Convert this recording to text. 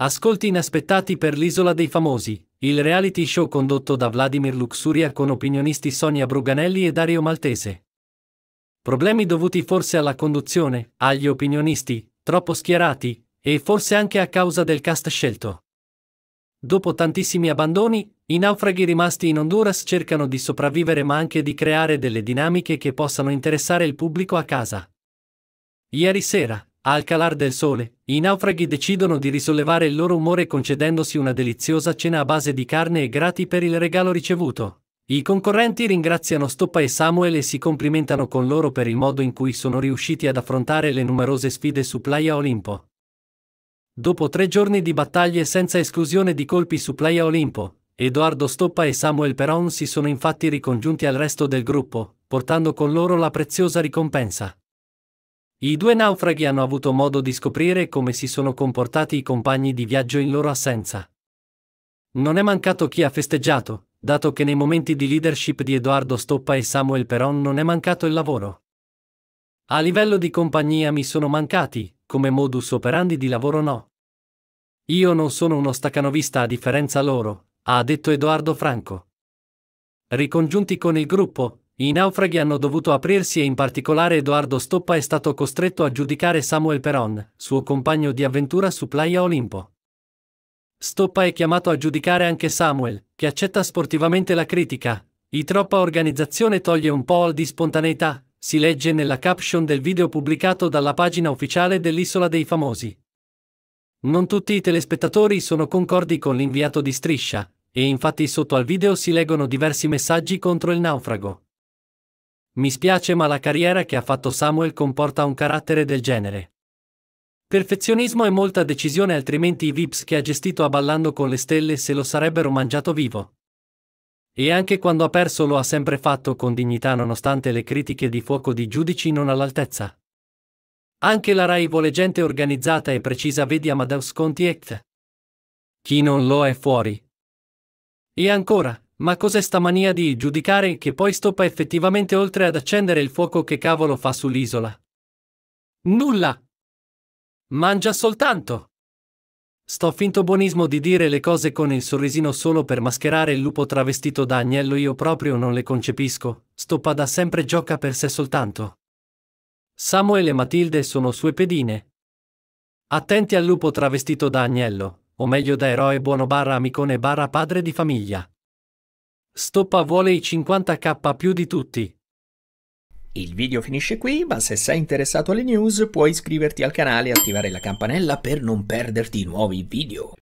Ascolti inaspettati per l'Isola dei Famosi, il reality show condotto da Vladimir Luxuria con opinionisti Sonia Bruganelli e Dario Maltese. Problemi dovuti forse alla conduzione, agli opinionisti, troppo schierati, e forse anche a causa del cast scelto. Dopo tantissimi abbandoni, i naufraghi rimasti in Honduras cercano di sopravvivere ma anche di creare delle dinamiche che possano interessare il pubblico a casa. Ieri sera, al calar del sole, i naufraghi decidono di risollevare il loro umore concedendosi una deliziosa cena a base di carne e grati per il regalo ricevuto. I concorrenti ringraziano Stoppa e Samuel e si complimentano con loro per il modo in cui sono riusciti ad affrontare le numerose sfide su Playa Olimpo. Dopo tre giorni di battaglie senza esclusione di colpi su Playa Olimpo, Edoardo Stoppa e Samuel Peron si sono infatti ricongiunti al resto del gruppo, portando con loro la preziosa ricompensa. I due naufraghi hanno avuto modo di scoprire come si sono comportati i compagni di viaggio in loro assenza. Non è mancato chi ha festeggiato, dato che nei momenti di leadership di Edoardo Stoppa e Samuel Peron non è mancato il lavoro. A livello di compagnia mi sono mancati, come modus operandi di lavoro no. Io non sono uno stacanovista a differenza loro, ha detto Edoardo Franco. Ricongiunti con il gruppo, i naufraghi hanno dovuto aprirsi e in particolare Edoardo Stoppa è stato costretto a giudicare Samuel Peron, suo compagno di avventura su Playa Olimpo. Stoppa è chiamato a giudicare anche Samuel, che accetta sportivamente la critica. I troppa organizzazione toglie un po' di spontaneità, si legge nella caption del video pubblicato dalla pagina ufficiale dell'Isola dei Famosi. Non tutti i telespettatori sono concordi con l'inviato di Striscia, e infatti sotto al video si leggono diversi messaggi contro il naufrago. Mi spiace ma la carriera che ha fatto Samuel comporta un carattere del genere. Perfezionismo e molta decisione altrimenti i Vips che ha gestito a Ballando con le Stelle se lo sarebbero mangiato vivo. E anche quando ha perso lo ha sempre fatto con dignità nonostante le critiche di fuoco di giudici non all'altezza. Anche la RAI vuole gente organizzata e precisa vedi Amadeus Conti Act. Chi non lo è fuori. E ancora, ma cos'è sta mania di giudicare che poi stoppa effettivamente oltre ad accendere il fuoco che cavolo fa sull'isola? Nulla! Mangia soltanto! Sto finto buonismo di dire le cose con il sorrisino solo per mascherare il lupo travestito da agnello io proprio non le concepisco, stoppa da sempre gioca per sé soltanto. Samuel e Matilde sono sue pedine. Attenti al lupo travestito da agnello, o meglio da eroe buono barra amicone barra padre di famiglia. Stoppa vuole i 50k più di tutti. Il video finisce qui, ma se sei interessato alle news puoi iscriverti al canale e attivare la campanella per non perderti nuovi video.